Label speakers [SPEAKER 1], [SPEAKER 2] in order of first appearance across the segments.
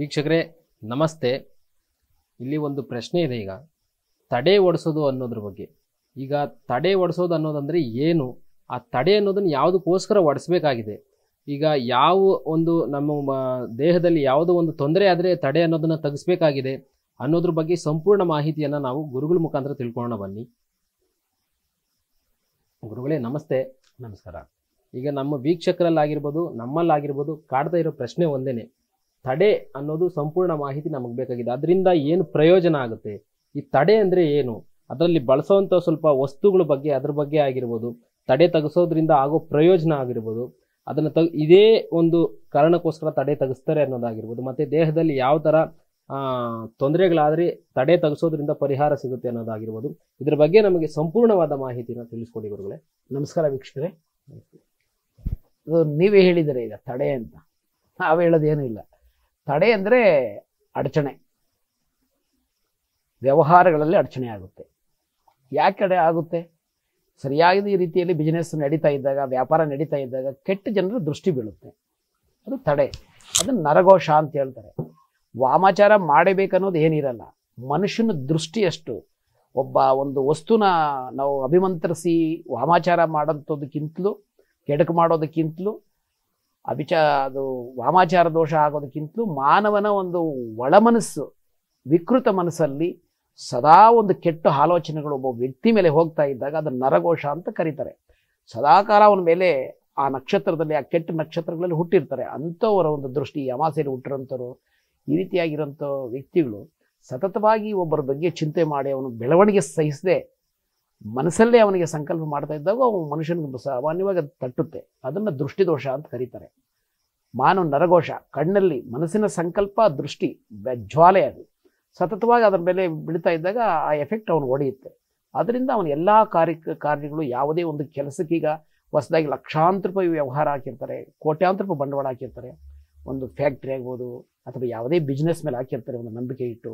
[SPEAKER 1] ವೀಕ್ಷಕರೇ ನಮಸ್ತೆ ಇಲ್ಲಿ ಒಂದು ಪ್ರಶ್ನೆ ಇದೆ ಈಗ ತಡೆ ಒಡಿಸೋದು ಅನ್ನೋದ್ರ ಬಗ್ಗೆ ಈಗ ತಡೆ ಒಡಿಸೋದು ಅನ್ನೋದಂದರೆ ಏನು ಆ ತಡೆ ಅನ್ನೋದನ್ನು ಯಾವುದಕ್ಕೋಸ್ಕರ ಒಡಿಸ್ಬೇಕಾಗಿದೆ ಈಗ ಯಾವ ಒಂದು ನಮ್ಮ ದೇಹದಲ್ಲಿ ಯಾವುದೋ ಒಂದು ತೊಂದರೆ ಆದರೆ ತಡೆ ಅನ್ನೋದನ್ನು ತೆಗೆಸ್ಬೇಕಾಗಿದೆ ಅನ್ನೋದ್ರ ಬಗ್ಗೆ ಸಂಪೂರ್ಣ ಮಾಹಿತಿಯನ್ನು ನಾವು ಗುರುಗಳ ಮುಖಾಂತರ ತಿಳ್ಕೊಳ್ಳೋಣ ಬನ್ನಿ ಗುರುಗಳೇ ನಮಸ್ತೆ ನಮಸ್ಕಾರ ಈಗ ನಮ್ಮ ವೀಕ್ಷಕರಲ್ಲಾಗಿರ್ಬೋದು ನಮ್ಮಲ್ಲಾಗಿರ್ಬೋದು ಕಾಡ್ತಾ ಇರೋ ಪ್ರಶ್ನೆ ಒಂದೇನೆ ತಡೆ ಅನ್ನೋದು ಸಂಪೂರ್ಣ ಮಾಹಿತಿ ನಮಗೆ ಬೇಕಾಗಿದೆ ಅದರಿಂದ ಏನು ಪ್ರಯೋಜನ ಆಗುತ್ತೆ ಈ ತಡೆ ಅಂದರೆ ಏನು ಅದರಲ್ಲಿ ಬಳಸೋವಂಥ ಸ್ವಲ್ಪ ವಸ್ತುಗಳ ಬಗ್ಗೆ ಅದ್ರ ಬಗ್ಗೆ ಆಗಿರ್ಬೋದು ತಡೆ ತೆಗೆಸೋದ್ರಿಂದ ಆಗೋ ಪ್ರಯೋಜನ ಆಗಿರ್ಬೋದು ಅದನ್ನು ತ ಇದೇ ಒಂದು ಕಾರಣಕ್ಕೋಸ್ಕರ ತಡೆ ತೆಗೆಸ್ತಾರೆ ಅನ್ನೋದಾಗಿರ್ಬೋದು ಮತ್ತು ದೇಹದಲ್ಲಿ ಯಾವ ಥರ ತೊಂದರೆಗಳಾದರೆ ತಡೆ ತೆಗೆಸೋದ್ರಿಂದ ಪರಿಹಾರ ಸಿಗುತ್ತೆ ಅನ್ನೋದಾಗಿರ್ಬೋದು ಇದ್ರ ಬಗ್ಗೆ ನಮಗೆ ಸಂಪೂರ್ಣವಾದ ಮಾಹಿತಿನ ತಿಳಿಸ್ಕೊಡಿ ಗುರುಗಳೇ ನಮಸ್ಕಾರ ವೀಕ್ಷಕರೇ
[SPEAKER 2] ನೀವೇ ಹೇಳಿದರೆ ಈಗ ತಡೆ ಅಂತ ನಾವು ಹೇಳೋದೇನೂ ಇಲ್ಲ ತಡೆ ಅಂದರೆ ಅಡಚಣೆ ವ್ಯವಹಾರಗಳಲ್ಲಿ ಅಡಚಣೆ ಆಗುತ್ತೆ ಯಾಕಡೆ ಆಗುತ್ತೆ ಸರಿಯಾದ ಈ ರೀತಿಯಲ್ಲಿ ಬಿಸ್ನೆಸ್ ನಡೀತಾ ಇದ್ದಾಗ ವ್ಯಾಪಾರ ನಡೀತಾ ಇದ್ದಾಗ ಕೆಟ್ಟ ಜನರ ದೃಷ್ಟಿ ಬೀಳುತ್ತೆ ಅದು ತಡೆ ಅದು ನರಘೋಷ ಅಂತ ಹೇಳ್ತಾರೆ ವಾಮಾಚಾರ ಮಾಡಬೇಕನ್ನೋದು ಏನಿರಲ್ಲ ಮನುಷ್ಯನ ದೃಷ್ಟಿಯಷ್ಟು ಒಬ್ಬ ಒಂದು ವಸ್ತುನ ನಾವು ಅಭಿಮಂತ್ರಿಸಿ ವಾಮಾಚಾರ ಮಾಡೋಂಥದಕ್ಕಿಂತಲೂ ಕೆಡಕು ಮಾಡೋದಕ್ಕಿಂತಲೂ ಅವಿಚ ಅದು ವಾಮಾಚಾರ ದೋಷ ಆಗೋದಕ್ಕಿಂತಲೂ ಮಾನವನ ಒಂದು ಒಳಮನಸ್ಸು ವಿಕೃತ ಮನಸ್ಸಲ್ಲಿ ಸದಾ ಒಂದು ಕೆಟ್ಟ ಆಲೋಚನೆಗಳು ಒಬ್ಬ ವ್ಯಕ್ತಿ ಮೇಲೆ ಹೋಗ್ತಾ ಇದ್ದಾಗ ಅದನ್ನು ನರಘೋಷ ಅಂತ ಕರೀತಾರೆ ಸದಾಕಾಲ ಅವನ ಮೇಲೆ ಆ ನಕ್ಷತ್ರದಲ್ಲಿ ಆ ಕೆಟ್ಟ ನಕ್ಷತ್ರಗಳಲ್ಲಿ ಹುಟ್ಟಿರ್ತಾರೆ ಅಂಥವರ ಒಂದು ದೃಷ್ಟಿ ಅಮಾಸೆಯಲ್ಲಿ ಹುಟ್ಟಿರೋಂಥವ್ರು ಈ ರೀತಿಯಾಗಿರೋಂಥ ವ್ಯಕ್ತಿಗಳು ಸತತವಾಗಿ ಒಬ್ಬರ ಬಗ್ಗೆ ಚಿಂತೆ ಮಾಡಿ ಅವನು ಬೆಳವಣಿಗೆ ಸಹಿಸದೆ ಮನಸ್ಸಲ್ಲೇ ಅವನಿಗೆ ಸಂಕಲ್ಪ ಮಾಡ್ತಾ ಇದ್ದಾಗ ಅವನು ಮನುಷ್ಯನಿಗೆ ಸಾಮಾನ್ಯವಾಗಿ ಅದು ತಟ್ಟುತ್ತೆ ಅದನ್ನು ದೃಷ್ಟಿದೋಷ ಅಂತ ಕರೀತಾರೆ ಮಾನವ ನರಘೋಷ ಕಣ್ಣಲ್ಲಿ ಮನಸ್ಸಿನ ಸಂಕಲ್ಪ ದೃಷ್ಟಿ ಜ್ವಾಲೆ ಅದು ಸತತವಾಗಿ ಅದರ ಮೇಲೆ ಬಿಡ್ತಾ ಇದ್ದಾಗ ಆ ಎಫೆಕ್ಟ್ ಅವನು ಹೊಡೆಯುತ್ತೆ ಅದರಿಂದ ಅವನ ಎಲ್ಲ ಕಾರ್ಯ ಕಾರ್ಯಗಳು ಯಾವುದೇ ಒಂದು ಕೆಲಸಕ್ಕೀಗ ಹೊಸದಾಗಿ ಲಕ್ಷಾಂತರ ರೂಪಾಯಿ ವ್ಯವಹಾರ ಹಾಕಿರ್ತಾರೆ ಕೋಟ್ಯಾಂತರ ರೂಪಾಯಿ ಬಂಡವಾಳ ಹಾಕಿರ್ತಾರೆ ಒಂದು ಫ್ಯಾಕ್ಟ್ರಿ ಆಗ್ಬೋದು ಅಥವಾ ಯಾವುದೇ ಬಿಸ್ನೆಸ್ ಮೇಲೆ ಹಾಕಿರ್ತಾರೆ ಒಂದು ನಂಬಿಕೆ ಇಟ್ಟು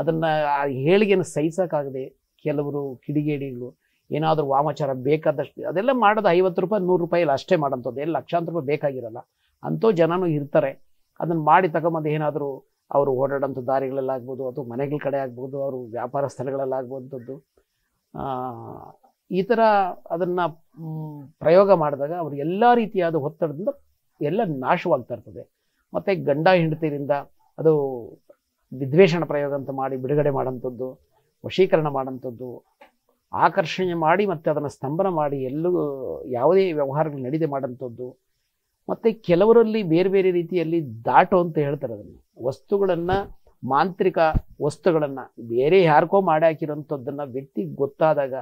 [SPEAKER 2] ಅದನ್ನು ಆ ಹೇಳಿಗೆಯನ್ನು ಸಹಿಸೋಕ್ಕಾಗದೆ ಕೆಲವರು ಕಿಡಿಗೇಡಿಗಳು ಏನಾದರೂ ವಾಮಾಚಾರ ಬೇಕಾದಷ್ಟು ಅದೆಲ್ಲ ಮಾಡೋದು ಐವತ್ತು ರೂಪಾಯಿ ನೂರು ರೂಪಾಯಿ ಅಷ್ಟೇ ಮಾಡೋಂಥದ್ದು ಎಲ್ಲಿ ಲಕ್ಷಾಂತರ ರೂಪಾಯಿ ಬೇಕಾಗಿರಲ್ಲ ಅಂಥೋ ಜನನೂ ಇರ್ತಾರೆ ಅದನ್ನು ಮಾಡಿ ತಗೊಂಬಂದು ಏನಾದರೂ ಅವರು ಓಡಾಡೋಂಥ ದಾರಿಗಳಲ್ಲಾಗ್ಬೋದು ಅಥವಾ ಮನೆಗಳ ಕಡೆ ಆಗ್ಬೋದು ಅವರು ವ್ಯಾಪಾರ ಸ್ಥಳಗಳಲ್ಲಾಗ್ಬೋಂಥದ್ದು ಈ ಥರ ಅದನ್ನು ಪ್ರಯೋಗ ಮಾಡಿದಾಗ ಅವರು ಎಲ್ಲ ರೀತಿಯಾದ ಒತ್ತಡದಿಂದ ಎಲ್ಲ ನಾಶವಾಗ್ತಾ ಇರ್ತದೆ ಮತ್ತು ಗಂಡ ಹೆಂಡತಿಯಿಂದ ಅದು ವಿದ್ವೇಷಣ ಪ್ರಯೋಗ ಅಂತ ಮಾಡಿ ಬಿಡುಗಡೆ ಮಾಡೋಂಥದ್ದು ವಶೀಕರಣ ಮಾಡೋಂಥದ್ದು ಆಕರ್ಷಣೆ ಮಾಡಿ ಮತ್ತು ಅದನ್ನು ಸ್ತಂಭನ ಮಾಡಿ ಎಲ್ಲೂ ಯಾವುದೇ ವ್ಯವಹಾರಗಳು ನಡೀದೆ ಮಾಡೋಂಥದ್ದು ಮತ್ತು ಕೆಲವರಲ್ಲಿ ಬೇರೆ ಬೇರೆ ರೀತಿಯಲ್ಲಿ ದಾಟು ಅಂತ ಹೇಳ್ತಾರೆ ಅದನ್ನು ವಸ್ತುಗಳನ್ನು ಮಾಂತ್ರಿಕ ವಸ್ತುಗಳನ್ನು ಬೇರೆ ಯಾರಿಗೋ ಮಾಡಿ ಹಾಕಿರೋಂಥದ್ದನ್ನು ವ್ಯಕ್ತಿಗೆ ಗೊತ್ತಾದಾಗ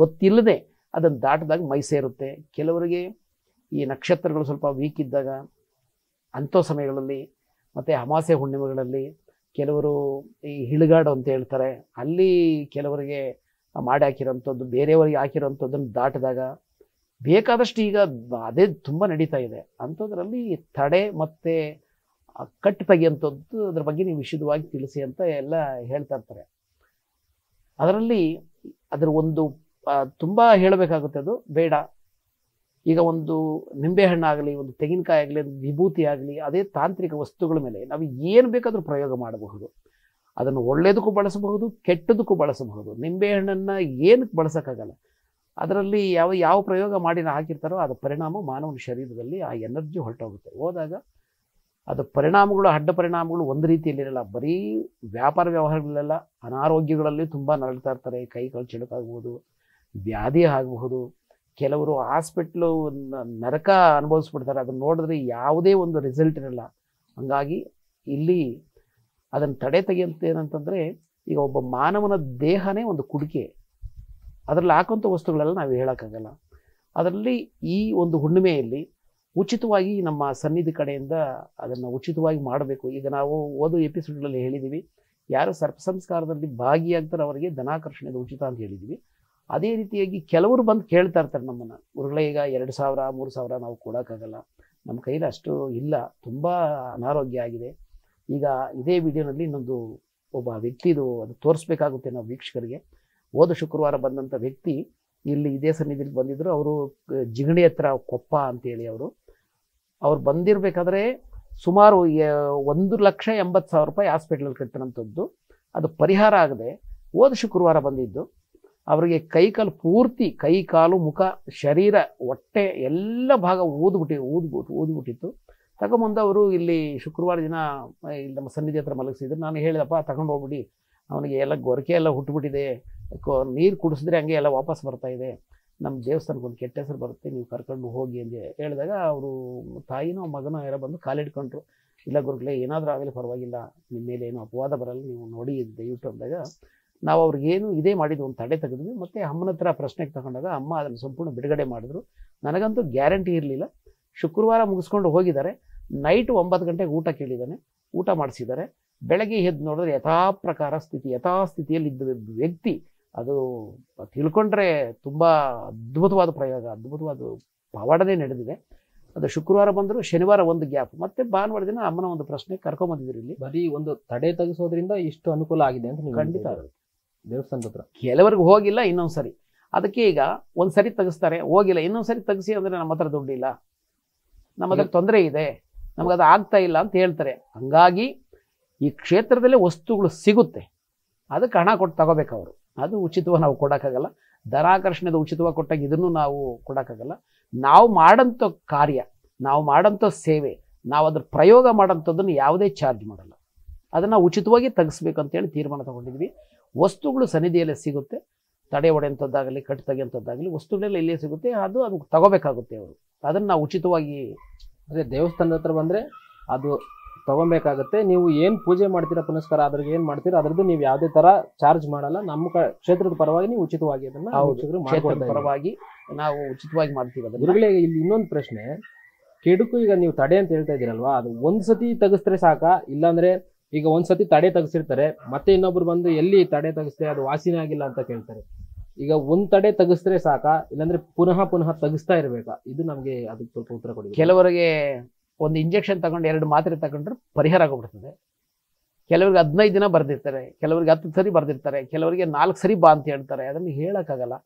[SPEAKER 2] ಗೊತ್ತಿಲ್ಲದೆ ಅದನ್ನು ದಾಟಿದಾಗ ಮೈ ಸೇರುತ್ತೆ ಕೆಲವರಿಗೆ ಈ ನಕ್ಷತ್ರಗಳು ಸ್ವಲ್ಪ ವೀಕ್ ಇದ್ದಾಗ ಅಂಥ ಸಮಯಗಳಲ್ಲಿ ಮತ್ತು ಅಮಾಸೆ ಹುಣ್ಣಿಮೆಗಳಲ್ಲಿ ಕೆಲವರು ಈ ಹಿಳಗಾಡು ಅಂತ ಹೇಳ್ತಾರೆ ಅಲ್ಲಿ ಕೆಲವರಿಗೆ ಮಾಡಿ ಹಾಕಿರೋಂಥದ್ದು ಬೇರೆಯವರಿಗೆ ಹಾಕಿರೋಂಥದ್ದನ್ನು ದಾಟಿದಾಗ ಬೇಕಾದಷ್ಟು ಈಗ ಅದೇ ತುಂಬ ನಡೀತಾ ಇದೆ ಅಂಥದ್ರಲ್ಲಿ ತಡೆ ಮತ್ತು ಕಟ್ಟು ತೆಗೆಯಂಥದ್ದು ಅದ್ರ ಬಗ್ಗೆ ನೀವು ವಿಶುದ್ಧವಾಗಿ ತಿಳಿಸಿ ಅಂತ ಎಲ್ಲ ಹೇಳ್ತಾ ಇರ್ತಾರೆ ಅದರಲ್ಲಿ ಅದರ ಒಂದು ತುಂಬ ಹೇಳಬೇಕಾಗುತ್ತೆ ಅದು ಬೇಡ ಈಗ ಒಂದು ನಿಂಬೆಹಣ್ಣಾಗಲಿ ಒಂದು ತೆಂಗಿನಕಾಯಿ ಆಗಲಿ ಒಂದು ವಿಭೂತಿ ಆಗಲಿ ಅದೇ ತಾಂತ್ರಿಕ ವಸ್ತುಗಳ ಮೇಲೆ ನಾವು ಏನು ಬೇಕಾದರೂ ಪ್ರಯೋಗ ಮಾಡಬಹುದು ಅದನ್ನು ಒಳ್ಳೆಯದಕ್ಕೂ ಬಳಸಬಹುದು ಕೆಟ್ಟದಕ್ಕೂ ಬಳಸಬಹುದು ನಿಂಬೆಹಣ್ಣನ್ನು ಏನಕ್ಕೆ ಬಳಸೋಕ್ಕಾಗಲ್ಲ ಅದರಲ್ಲಿ ಯಾವ ಯಾವ ಪ್ರಯೋಗ ಮಾಡಿ ಹಾಕಿರ್ತಾರೋ ಅದರ ಪರಿಣಾಮ ಮಾನವನ ಶರೀರದಲ್ಲಿ ಆ ಎನರ್ಜಿ ಹೊರಟೋಗುತ್ತೆ ಹೋದಾಗ ಅದು ಪರಿಣಾಮಗಳು ಅಡ್ಡ ಪರಿಣಾಮಗಳು ಒಂದು ರೀತಿಯಲ್ಲಿರಲ್ಲ ಬರೀ ವ್ಯಾಪಾರ ವ್ಯವಹಾರಗಳೆಲ್ಲ ಅನಾರೋಗ್ಯಗಳಲ್ಲಿ ತುಂಬ ನರಳ್ತಾ ಇರ್ತಾರೆ ಕೈ ಕೈಗಳು ಚಿಳಕಾಗ್ಬೋದು ವ್ಯಾಧಿ ಆಗಬಹುದು ಕೆಲವರು ಹಾಸ್ಪಿಟ್ಲು ನರಕ ಅನುಭವಿಸ್ಬಿಡ್ತಾರೆ ಅದನ್ನು ನೋಡಿದ್ರೆ ಯಾವುದೇ ಒಂದು ರಿಸಲ್ಟ್ ಇರಲ್ಲ ಹಂಗಾಗಿ ಇಲ್ಲಿ ಅದನ್ನು ತಡೆ ಏನಂತಂದರೆ ಈಗ ಒಬ್ಬ ಮಾನವನ ದೇಹನೇ ಒಂದು ಕುಡಿಕೆ ಅದರಲ್ಲಿ ಹಾಕುವಂಥ ವಸ್ತುಗಳೆಲ್ಲ ನಾವು ಹೇಳೋಕ್ಕಾಗಲ್ಲ ಅದರಲ್ಲಿ ಈ ಒಂದು ಹುಣ್ಣಿಮೆಯಲ್ಲಿ ಉಚಿತವಾಗಿ ನಮ್ಮ ಸನ್ನಿಧಿ ಕಡೆಯಿಂದ ಅದನ್ನು ಉಚಿತವಾಗಿ ಮಾಡಬೇಕು ಈಗ ನಾವು ಓದು ಎಪಿಸೋಡ್ಗಳಲ್ಲಿ ಹೇಳಿದ್ದೀವಿ ಯಾರು ಸರ್ಪ ಸಂಸ್ಕಾರದಲ್ಲಿ ಭಾಗಿಯಾಗ್ತಾರೆ ಅವರಿಗೆ ಧನಾಕರ್ಷಣೆದು ಉಚಿತ ಅಂತ ಹೇಳಿದ್ದೀವಿ ಅದೇ ರೀತಿಯಾಗಿ ಕೆಲವರು ಬಂದು ಕೇಳ್ತಾ ಇರ್ತಾರೆ ನಮ್ಮನ್ನು ಗುರುಗಳೇ ಈಗ ಎರಡು ಸಾವಿರ ಮೂರು ಸಾವಿರ ನಾವು ಕೊಡೋಕ್ಕಾಗಲ್ಲ ನಮ್ಮ ಕೈಲಿ ಅಷ್ಟು ಇಲ್ಲ ತುಂಬ ಅನಾರೋಗ್ಯ ಆಗಿದೆ ಈಗ ಇದೇ ವಿಡಿಯೋನಲ್ಲಿ ಇನ್ನೊಂದು ಒಬ್ಬ ವ್ಯಕ್ತಿದು ಅದು ತೋರಿಸ್ಬೇಕಾಗುತ್ತೆ ನಾವು ವೀಕ್ಷಕರಿಗೆ ಹೋದ ಶುಕ್ರವಾರ ಬಂದಂಥ ವ್ಯಕ್ತಿ ಇಲ್ಲಿ ಇದೇ ಸನ್ನಿಧಿಯಲ್ಲಿ ಬಂದಿದ್ದರು ಅವರು ಜಿಗಣಿ ಹತ್ರ ಕೊಪ್ಪ ಅಂತೇಳಿ ಅವರು ಅವ್ರು ಬಂದಿರಬೇಕಾದ್ರೆ ಸುಮಾರು ಒಂದು ಲಕ್ಷ ಎಂಬತ್ತು ಸಾವಿರ ರೂಪಾಯಿ ಹಾಸ್ಪಿಟ್ಲಲ್ಲಿ ಕಟ್ಟಿರೋಂಥದ್ದು ಅದು ಪರಿಹಾರ ಆಗದೆ ಹೋದ ಶುಕ್ರವಾರ ಬಂದಿದ್ದು ಅವರಿಗೆ ಕೈ ಕಾಲು ಪೂರ್ತಿ ಕೈ ಕಾಲು ಮುಖ ಶರೀರ ಹೊಟ್ಟೆ ಎಲ್ಲ ಭಾಗ ಊದ್ಬಿಟ್ಟು ಊದ್ಬಿಟ್ಟು ಊದ್ಬಿಟ್ಟಿತ್ತು ತಗೊಂಬಂದು ಅವರು ಇಲ್ಲಿ ಶುಕ್ರವಾರ ದಿನ ಇಲ್ಲಿ ನಮ್ಮ ಸನ್ನಿಧಿ ಹತ್ರ ಮಲಗಿಸಿದ್ರು ನಾನು ಹೇಳಿದಪ್ಪ ತಗೊಂಡು ಹೋಗ್ಬಿಡಿ ಅವನಿಗೆ ಎಲ್ಲ ಗೊರಕೆ ಎಲ್ಲ ಹುಟ್ಟುಬಿಟ್ಟಿದೆ ನೀರು ಕುಡಿಸಿದ್ರೆ ಹಂಗೆ ಎಲ್ಲ ವಾಪಸ್ ಬರ್ತಾ ಇದೆ ನಮ್ಮ ದೇವಸ್ಥಾನಕ್ಕೆ ಒಂದು ಕೆಟ್ಟ ಹೆಸರು ಬರುತ್ತೆ ನೀವು ಕರ್ಕೊಂಡು ಹೋಗಿ ಅಂತ ಹೇಳಿದಾಗ ಅವರು ತಾಯಿನೋ ಮಗನೋ ಯಾರೋ ಬಂದು ಕಾಲಿಟ್ಕೊಂಡ್ರು ಇಲ್ಲ ಗುರುಗಳೇ ಏನಾದರೂ ಆಗಲಿ ಪರವಾಗಿಲ್ಲ ನಿಮ್ಮ ಮೇಲೆ ಏನು ಅಪವಾದ ಬರಲ್ಲ ನೀವು ನೋಡಿ ದಯವಿಟ್ಟು ಅಂದಾಗ ನಾವು ಅವ್ರಿಗೇನು ಇದೇ ಮಾಡಿದ್ವಿ ಒಂದು ತಡೆ ತೆಗೆದ್ವಿ ಮತ್ತು ಅಮ್ಮನ ಹತ್ರ ಪ್ರಶ್ನೆಗೆ ತಗೊಂಡಾಗ ಅಮ್ಮ ಅದನ್ನು ಸಂಪೂರ್ಣ ಬಿಡುಗಡೆ ಮಾಡಿದ್ರು ನನಗಂತೂ ಗ್ಯಾರಂಟಿ ಇರಲಿಲ್ಲ ಶುಕ್ರವಾರ ಮುಗಿಸ್ಕೊಂಡು ಹೋಗಿದ್ದಾರೆ ನೈಟ್ ಒಂಬತ್ತು ಗಂಟೆಗೆ ಊಟ ಕೇಳಿದ್ದಾನೆ ಊಟ ಮಾಡಿಸಿದ್ದಾರೆ ಬೆಳಗ್ಗೆ ಎದ್ದು ನೋಡಿದ್ರೆ ಯಥಾ ಪ್ರಕಾರ ಸ್ಥಿತಿ ಯಥಾಸ್ಥಿತಿಯಲ್ಲಿ ಇದ್ದ ವ್ಯಕ್ತಿ ಅದು ತಿಳ್ಕೊಂಡ್ರೆ ತುಂಬ ಅದ್ಭುತವಾದ ಪ್ರಯೋಗ ಅದ್ಭುತವಾದ ಪವಾಡನೆ ನಡೆದಿದೆ ಅದು ಶುಕ್ರವಾರ ಬಂದರು ಶನಿವಾರ ಒಂದು ಗ್ಯಾಪ್ ಮತ್ತೆ ಭಾನುವಾರ ದಿನ ಅಮ್ಮನ ಒಂದು ಪ್ರಶ್ನೆ ಕರ್ಕೊಂಬಂದಿದ್ರು ಇಲ್ಲಿ ಬರೀ ಒಂದು ತಡೆ ತೆಗೆಸೋದ್ರಿಂದ ಇಷ್ಟು ಅನುಕೂಲ ಆಗಿದೆ ಅಂತ ಖಂಡಿತ ದೇವಸ್ಥಾನದ ಹತ್ರ ಕೆಲವರಿಗೆ ಹೋಗಿಲ್ಲ ಇನ್ನೊಂದು ಸರಿ ಅದಕ್ಕೆ ಈಗ ಒಂದು ಸರಿ ತೆಗೆಸ್ತಾರೆ ಹೋಗಿಲ್ಲ ಇನ್ನೊಂದು ಸರಿ ತೆಗೆಸಿ ಅಂದರೆ ನಮ್ಮ ಹತ್ರ ದುಡ್ಡಿಲ್ಲ ನಮ್ಮ ಹತ್ರ ತೊಂದರೆ ಇದೆ ನಮ್ಗೆ ಅದು ಆಗ್ತಾ ಇಲ್ಲ ಅಂತ ಹೇಳ್ತಾರೆ ಹಂಗಾಗಿ ಈ ಕ್ಷೇತ್ರದಲ್ಲೇ ವಸ್ತುಗಳು ಸಿಗುತ್ತೆ ಅದಕ್ಕೆ ಹಣ ಕೊಟ್ಟು ತಗೋಬೇಕು ಅವರು ಅದು ಉಚಿತವಾಗಿ ನಾವು ಕೊಡೋಕ್ಕಾಗಲ್ಲ ಧನಾಕರ್ಷಣೆದು ಉಚಿತವಾಗಿ ಕೊಟ್ಟಾಗ ಇದನ್ನು ನಾವು ಕೊಡೋಕ್ಕಾಗಲ್ಲ ನಾವು ಮಾಡೋಂಥ ಕಾರ್ಯ ನಾವು ಮಾಡೋಂಥ ಸೇವೆ ನಾವು ಅದ್ರ ಪ್ರಯೋಗ ಮಾಡೋಂಥದ್ದನ್ನು ಯಾವುದೇ ಚಾರ್ಜ್ ಮಾಡಲ್ಲ ಅದನ್ನು ಉಚಿತವಾಗಿ ಹೇಳಿ ತೀರ್ಮಾನ ತಗೊಂಡಿದ್ವಿ ವಸ್ತುಗಳು ಸನ್ನಿಧಿಯಲ್ಲೇ ಸಿಗುತ್ತೆ ತಡೆ ಒಡೆಯಂಥದ್ದಾಗಲಿ ಕಟ್ ತೆಗೆಯಂಥದ್ದಾಗಲಿ ವಸ್ತುಗಳೆಲ್ಲ ಇಲ್ಲೇ ಸಿಗುತ್ತೆ ಅದು ಅದು ತಗೋಬೇಕಾಗುತ್ತೆ ಅವರು
[SPEAKER 1] ಅದನ್ನು ನಾವು ಉಚಿತವಾಗಿ ಅಂದರೆ ದೇವಸ್ಥಾನದ ಹತ್ರ ಬಂದರೆ ಅದು ತೊಗೊಬೇಕಾಗತ್ತೆ ನೀವು ಏನು ಪೂಜೆ ಮಾಡ್ತೀರಾ ಪುನಸ್ಕಾರ ಅದ್ರಿಗೆ ಏನು ಮಾಡ್ತೀರಾ ಅದ್ರದ್ದು ನೀವು ಯಾವುದೇ ತರ ಚಾರ್ಜ್ ಮಾಡಲ್ಲ ನಮ್ಮ ಕ್ಷೇತ್ರದ ಪರವಾಗಿ ನೀವು ಉಚಿತವಾಗಿ ಅದನ್ನ ಪರವಾಗಿ ನಾವು ಉಚಿತವಾಗಿ ಮಾಡ್ತೀವಿ ಅದನ್ನ ಇಲ್ಲಿ ಇನ್ನೊಂದು ಪ್ರಶ್ನೆ ಕೆಡುಕು ಈಗ ನೀವು ತಡೆ ಅಂತ ಹೇಳ್ತಾ ಇದ್ದೀರಲ್ವಾ ಅದು ಸತಿ ತೆಗೆಸ್ತ್ರೆ ಸಾಕಾ ಇಲ್ಲಾಂದ್ರೆ ಈಗ ಒಂದ್ಸತಿ ತಡೆ ತೆಗೆಸಿರ್ತಾರೆ ಮತ್ತೆ ಇನ್ನೊಬ್ರು ಬಂದು ಎಲ್ಲಿ ತಡೆ ತಗ್ಸದೆ ಅದು ವಾಸಿನೇ ಆಗಿಲ್ಲ ಅಂತ ಕೇಳ್ತಾರೆ ಈಗ ಒಂದ್ ತಡೆ ತೆಗೆಸಿದ್ರೆ ಸಾಕ ಇಲ್ಲಾಂದ್ರೆ ಪುನಃ ಪುನಃ ತೆಗಿಸ್ತಾ ಇರಬೇಕಾ ಇದು ನಮ್ಗೆ ಅದಕ್ಕೆ ಸ್ವಲ್ಪ ಉತ್ತರ ಕೊಡಿ ಕೆಲವರಿಗೆ
[SPEAKER 2] ಒಂದು ಇಂಜೆಕ್ಷನ್ ತಗೊಂಡು ಎರಡು ಮಾತ್ರೆ ತಗೊಂಡ್ರೆ ಪರಿಹಾರ ಆಗೋಗ್ಬಿಡ್ತದೆ ಕೆಲವರಿಗೆ ಹದಿನೈದು ದಿನ ಬರೆದಿರ್ತಾರೆ ಕೆಲವರಿಗೆ ಹತ್ತು ಸರಿ ಬರೆದಿರ್ತಾರೆ ಕೆಲವರಿಗೆ ನಾಲ್ಕು ಸರಿ ಬಾ ಅಂತ ಹೇಳ್ತಾರೆ ಅದನ್ನು ಹೇಳೋಕ್ಕಾಗಲ್ಲ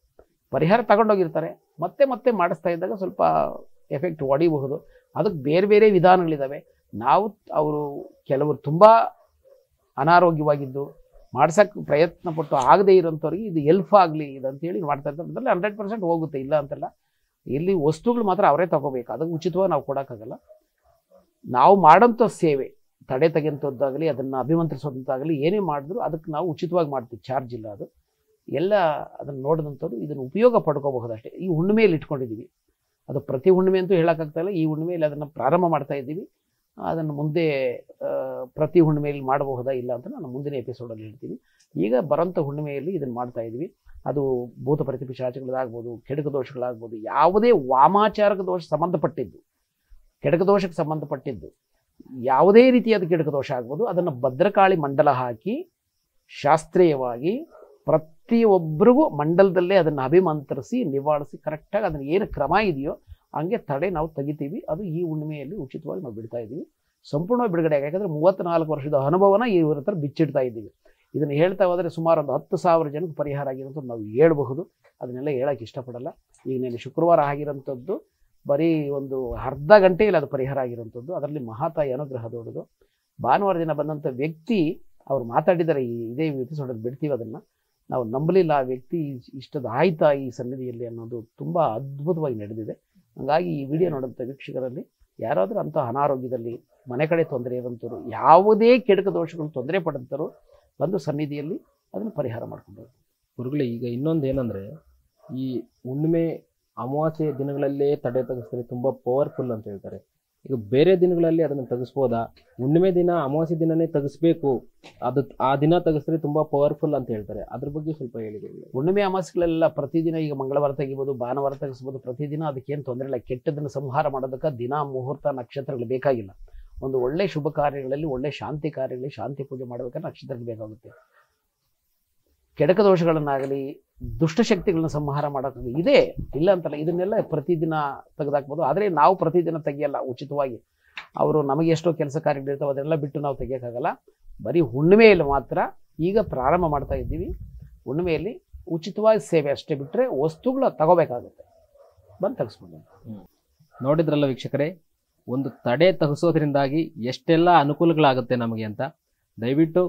[SPEAKER 2] ಪರಿಹಾರ ತಗೊಂಡೋಗಿರ್ತಾರೆ ಮತ್ತೆ ಮತ್ತೆ ಮಾಡಿಸ್ತಾ ಇದ್ದಾಗ ಸ್ವಲ್ಪ ಎಫೆಕ್ಟ್ ಹೊಡಿಬಹುದು ಅದಕ್ಕೆ ಬೇರೆ ಬೇರೆ ವಿಧಾನಗಳಿದ್ದಾವೆ ನಾವು ಅವರು ಕೆಲವರು ತುಂಬ ಅನಾರೋಗ್ಯವಾಗಿದ್ದು ಮಾಡ್ಸೋಕ್ಕೆ ಪ್ರಯತ್ನ ಪಟ್ಟು ಆಗದೇ ಇರೋಂಥವ್ರಿಗೆ ಇದು ಎಲ್ಫ್ ಆಗಲಿ ಇದಂತೇಳಿ ಮಾಡ್ತಾ ಇರ್ತಾರೆ ಅದರಲ್ಲಿ ಹಂಡ್ರೆಡ್ ಪರ್ಸೆಂಟ್ ಹೋಗುತ್ತೆ ಇಲ್ಲ ಅಂತಲ್ಲ ಇಲ್ಲಿ ವಸ್ತುಗಳು ಮಾತ್ರ ಅವರೇ ತಗೋಬೇಕು ಅದಕ್ಕೆ ಉಚಿತವಾಗಿ ನಾವು ಕೊಡೋಕ್ಕಾಗಲ್ಲ ನಾವು ಮಾಡೋಂಥ ಸೇವೆ ತಡೆ ತೆಗೆಂಥದ್ದಾಗಲಿ ಅದನ್ನು ಅಭಿಮಂತ್ರಿಸೋದಂತಾಗಲಿ ಏನೇ ಮಾಡಿದ್ರು ಅದಕ್ಕೆ ನಾವು ಉಚಿತವಾಗಿ ಮಾಡ್ತೀವಿ ಚಾರ್ಜ್ ಇಲ್ಲ ಅದು ಎಲ್ಲ ಅದನ್ನು ನೋಡಿದಂಥವ್ರು ಇದನ್ನು ಉಪಯೋಗ ಪಡ್ಕೋಬಹುದಷ್ಟೇ ಅಷ್ಟೇ ಈ ಹುಣ್ಣಿಮೆಯಲ್ಲಿ ಇಟ್ಕೊಂಡಿದ್ದೀವಿ ಅದು ಪ್ರತಿ ಹುಣ್ಣಿಮೆ ಅಂತೂ ಹೇಳೋಕ್ಕಾಗ್ತಾಯಿಲ್ಲ ಈ ಹುಣ್ಣಿಮೆಯಲ್ಲಿ ಅದನ್ನು ಪ್ರಾರಂಭ ಮಾಡ್ತಾ ಇದ್ದೀವಿ ಅದನ್ನು ಮುಂದೆ ಪ್ರತಿ ಹುಣ್ಣಿಮೆಯಲ್ಲಿ ಮಾಡಬಹುದಾ ಇಲ್ಲ ಅಂತ ನಾನು ಮುಂದಿನ ಎಪಿಸೋಡಲ್ಲಿ ಹೇಳ್ತೀನಿ ಈಗ ಬರೋಂಥ ಹುಣ್ಣಿಮೆಯಲ್ಲಿ ಇದನ್ನು ಮಾಡ್ತಾ ಇದ್ವಿ ಅದು ಭೂತ ಪ್ರತಿಪಿಶಾಚಗಳಾಗ್ಬೋದು ಕೆಡಕ ದೋಷಗಳಾಗ್ಬೋದು ಯಾವುದೇ ವಾಮಾಚಾರಕ ದೋಷ ಸಂಬಂಧಪಟ್ಟಿದ್ದು ಕೆಡಕ ದೋಷಕ್ಕೆ ಸಂಬಂಧಪಟ್ಟಿದ್ದು ಯಾವುದೇ ರೀತಿಯಾದ ಕೆಡಕ ದೋಷ ಆಗ್ಬೋದು ಅದನ್ನು ಭದ್ರಕಾಳಿ ಮಂಡಲ ಹಾಕಿ ಶಾಸ್ತ್ರೀಯವಾಗಿ ಪ್ರತಿಯೊಬ್ಬರಿಗೂ ಮಂಡಲದಲ್ಲೇ ಅದನ್ನು ಅಭಿಮಂತ್ರಿಸಿ ನಿವಾರಿಸಿ ಕರೆಕ್ಟಾಗಿ ಅದನ್ನು ಏನು ಕ್ರಮ ಇದೆಯೋ ಹಂಗೆ ತಡೆ ನಾವು ತೆಗಿತೀವಿ ಅದು ಈ ಹುಣ್ಣಿಮೆಯಲ್ಲಿ ಉಚಿತವಾಗಿ ನಾವು ಬಿಡ್ತಾ ಇದ್ದೀವಿ ಸಂಪೂರ್ಣ ಬಿಡುಗಡೆ ಯಾಕಂದರೆ ಮೂವತ್ತ್ನಾಲ್ಕು ವರ್ಷದ ಅನುಭವನ ಇವರ ಹತ್ರ ಬಿಚ್ಚಿಡ್ತಾ ಇದ್ದೀವಿ ಇದನ್ನು ಹೇಳ್ತಾ ಹೋದರೆ ಸುಮಾರು ಒಂದು ಹತ್ತು ಸಾವಿರ ಜನಕ್ಕೆ ಪರಿಹಾರ ಆಗಿರೋಂಥದ್ದು ನಾವು ಹೇಳ್ಬಹುದು ಅದನ್ನೆಲ್ಲ ಹೇಳೋಕ್ಕೆ ಇಷ್ಟಪಡಲ್ಲ ಈಗ ಶುಕ್ರವಾರ ಆಗಿರೋಂಥದ್ದು ಬರೀ ಒಂದು ಅರ್ಧ ಗಂಟೆಯಲ್ಲಿ ಅದು ಪರಿಹಾರ ಆಗಿರೋಂಥದ್ದು ಅದರಲ್ಲಿ ಮಹಾತಾಯಿ ಅನುಗ್ರಹ ದೊಡ್ಡದು ಭಾನುವಾರ ದಿನ ಬಂದಂಥ ವ್ಯಕ್ತಿ ಅವ್ರು ಮಾತಾಡಿದ್ದಾರೆ ಈ ಇದೇ ಸೊಡೋದು ಬಿಡ್ತೀವಿ ಅದನ್ನು ನಾವು ನಂಬಲಿಲ್ಲ ಆ ವ್ಯಕ್ತಿ ಇಷ್ಟದ ಆಯ್ತಾ ಈ ಸನ್ನಿಧಿಯಲ್ಲಿ ಅನ್ನೋದು ತುಂಬ ಅದ್ಭುತವಾಗಿ ನಡೆದಿದೆ ಹಾಗಾಗಿ ಈ ವಿಡಿಯೋ ನೋಡೋಂಥ ವೀಕ್ಷಕರಲ್ಲಿ ಯಾರಾದರೂ ಅಂಥ ಅನಾರೋಗ್ಯದಲ್ಲಿ ಮನೆ ಕಡೆ ತೊಂದರೆ ಇರುವಂಥವ್ರು ಯಾವುದೇ
[SPEAKER 1] ಕೆಡಕ ದೋಷಗಳು ತೊಂದರೆ ಪಡೆದಂಥರು ಬಂದು ಸನ್ನಿಧಿಯಲ್ಲಿ ಅದನ್ನು ಪರಿಹಾರ ಮಾಡ್ಕೊಬೋದು ಗುರುಗಳೇ ಈಗ ಇನ್ನೊಂದು ಏನಂದರೆ ಈ ಹುಣ್ಣಿಮೆ ಅಮಾವಾಸ್ಯೆಯ ದಿನಗಳಲ್ಲೇ ತಡೆ ತಗಿಸ್ತಾರೆ ತುಂಬ ಪವರ್ಫುಲ್ ಅಂತ ಹೇಳ್ತಾರೆ ಈಗ ಬೇರೆ ದಿನಗಳಲ್ಲಿ ಅದನ್ನು ತೆಗೆಸ್ಬೋದಾ ಹುಣ್ಣಿಮೆ ದಿನ ಅಮಾವಾಸ್ಯ ದಿನನೇ ತೆಗೆಸ್ಬೇಕು ಅದು ಆ ದಿನ ತೆಗೆಸಿದ್ರೆ ತುಂಬ ಪವರ್ಫುಲ್ ಅಂತ ಹೇಳ್ತಾರೆ ಅದ್ರ ಬಗ್ಗೆ ಸ್ವಲ್ಪ ಹೇಳಿದ್ದೀವಿ
[SPEAKER 2] ಹುಣ್ಣಿಮೆ ಅಮಾವಾಸ್ಯಗಳೆಲ್ಲ ಪ್ರತಿದಿನ ಈಗ ಮಂಗಳವಾರ ತೆಗಿಬೋದು ಭಾನುವಾರ ತೆಗಿಸ್ಬೋದು ಪ್ರತಿದಿನ ಅದಕ್ಕೇನು ತೊಂದರೆ ಇಲ್ಲ ಕೆಟ್ಟದನ್ನು ಸಂಹಾರ ಮಾಡೋದಕ್ಕೆ ದಿನ ಮುಹೂರ್ತ ನಕ್ಷತ್ರಗಳು ಬೇಕಾಗಿಲ್ಲ ಒಂದು ಒಳ್ಳೆ ಶುಭ ಕಾರ್ಯಗಳಲ್ಲಿ ಒಳ್ಳೆ ಶಾಂತಿ ಕಾರ್ಯಗಳಲ್ಲಿ ಶಾಂತಿ ಪೂಜೆ ಮಾಡಬೇಕಾದ್ರೆ ನಕ್ಷತ್ರಗಳು ಬೇಕಾಗುತ್ತೆ ಕೆಡಕ ದೋಷಗಳನ್ನಾಗಲಿ ದುಷ್ಟಶಕ್ತಿಗಳನ್ನ ಸಂಹಾರ ಮಾಡೋಕ್ಕಾಗ ಇದೆ ಇಲ್ಲ ಅಂತಲ್ಲ ಇದನ್ನೆಲ್ಲ ಪ್ರತಿದಿನ ತೆಗೆದಾಕ್ಬೋದು ಆದರೆ ನಾವು ಪ್ರತಿದಿನ ತೆಗಿಯಲ್ಲ ಉಚಿತವಾಗಿ ಅವರು ನಮಗೆ ಎಷ್ಟೋ ಕೆಲಸ ಕಾರ್ಯಗಳಿರ್ತಾವೆ ಅದೆಲ್ಲ ಬಿಟ್ಟು ನಾವು ತೆಗಿಯೋಕ್ಕಾಗಲ್ಲ ಬರೀ ಹುಣ್ಣಿಮೆಯಲ್ಲಿ ಮಾತ್ರ ಈಗ ಪ್ರಾರಂಭ ಮಾಡ್ತಾ ಇದ್ದೀವಿ ಹುಣ್ಣಿಮೆಯಲ್ಲಿ
[SPEAKER 1] ಉಚಿತವಾಗಿ ಸೇವೆ ಅಷ್ಟೇ ಬಿಟ್ಟರೆ ವಸ್ತುಗಳು ತಗೋಬೇಕಾಗುತ್ತೆ ಬಂದು ತೆಗೆಸ್ಕೊಂಡು ನೋಡಿದ್ರಲ್ಲ ವೀಕ್ಷಕರೇ ಒಂದು ತಡೆ ತಗಿಸೋದ್ರಿಂದಾಗಿ ಎಷ್ಟೆಲ್ಲ ಅನುಕೂಲಗಳಾಗುತ್ತೆ ನಮಗೆ ಅಂತ ದಯವಿಟ್ಟು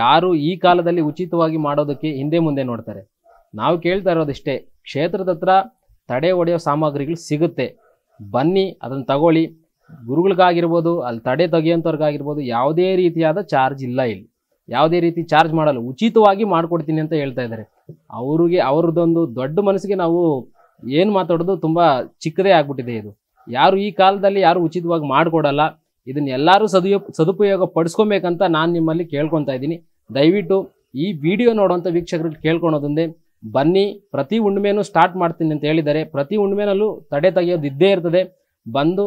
[SPEAKER 1] ಯಾರು ಈ ಕಾಲದಲ್ಲಿ ಉಚಿತವಾಗಿ ಮಾಡೋದಕ್ಕೆ ಹಿಂದೆ ಮುಂದೆ ನೋಡ್ತಾರೆ ನಾವು ಕೇಳ್ತಾ ಇರೋದಿಷ್ಟೇ ಕ್ಷೇತ್ರದ ಹತ್ರ ತಡೆ ಒಡೆಯೋ ಸಾಮಗ್ರಿಗಳು ಸಿಗುತ್ತೆ ಬನ್ನಿ ಅದನ್ನು ತಗೊಳ್ಳಿ ಗುರುಗಳಿಗಾಗಿರ್ಬೋದು ಅಲ್ಲಿ ತಡೆ ತೆಗೆಯೋಂಥವ್ರಿಗಾಗಿರ್ಬೋದು ಯಾವುದೇ ರೀತಿಯಾದ ಚಾರ್ಜ್ ಇಲ್ಲ ಇಲ್ಲಿ ಯಾವುದೇ ರೀತಿ ಚಾರ್ಜ್ ಮಾಡಲ್ಲ ಉಚಿತವಾಗಿ ಮಾಡಿಕೊಡ್ತೀನಿ ಅಂತ ಹೇಳ್ತಾ ಇದ್ದಾರೆ ಅವರಿಗೆ ಅವ್ರದ್ದೊಂದು ದೊಡ್ಡ ಮನಸ್ಸಿಗೆ ನಾವು ಏನು ಮಾತಾಡೋದು ತುಂಬ ಚಿಕ್ಕದೇ ಆಗ್ಬಿಟ್ಟಿದೆ ಇದು ಯಾರು ಈ ಕಾಲದಲ್ಲಿ ಯಾರು ಉಚಿತವಾಗಿ ಮಾಡಿಕೊಡಲ್ಲ ಇದನ್ನ ಎಲ್ಲರೂ ಸದುಪ ಸದುಪಯೋಗ ಪಡಿಸ್ಕೊಬೇಕಂತ ನಾನು ನಿಮ್ಮಲ್ಲಿ ಕೇಳ್ಕೊತಾ ಇದ್ದೀನಿ ದಯವಿಟ್ಟು ಈ ವಿಡಿಯೋ ನೋಡೋಂಥ ವೀಕ್ಷಕರಿಗೆ ಕೇಳ್ಕೊಳೋದೊಂದೇ ಬನ್ನಿ ಪ್ರತಿ ಹುಣ್ಣಿಮೆನೂ ಸ್ಟಾರ್ಟ್ ಮಾಡ್ತೀನಿ ಅಂತ ಹೇಳಿದ್ದಾರೆ ಪ್ರತಿ ಹುಣ್ಣಿಮೆನಲ್ಲೂ ತಡೆ ತೆಗೆಯೋದು ಇದ್ದೇ ಇರ್ತದೆ ಬಂದು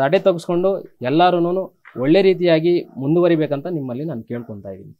[SPEAKER 1] ತಡೆ ತೆಗೆಸ್ಕೊಂಡು ಎಲ್ಲರೂ ಒಳ್ಳೆ ರೀತಿಯಾಗಿ ಮುಂದುವರಿಬೇಕಂತ ನಿಮ್ಮಲ್ಲಿ ನಾನು ಕೇಳ್ಕೊತಾ ಇದ್ದೀನಿ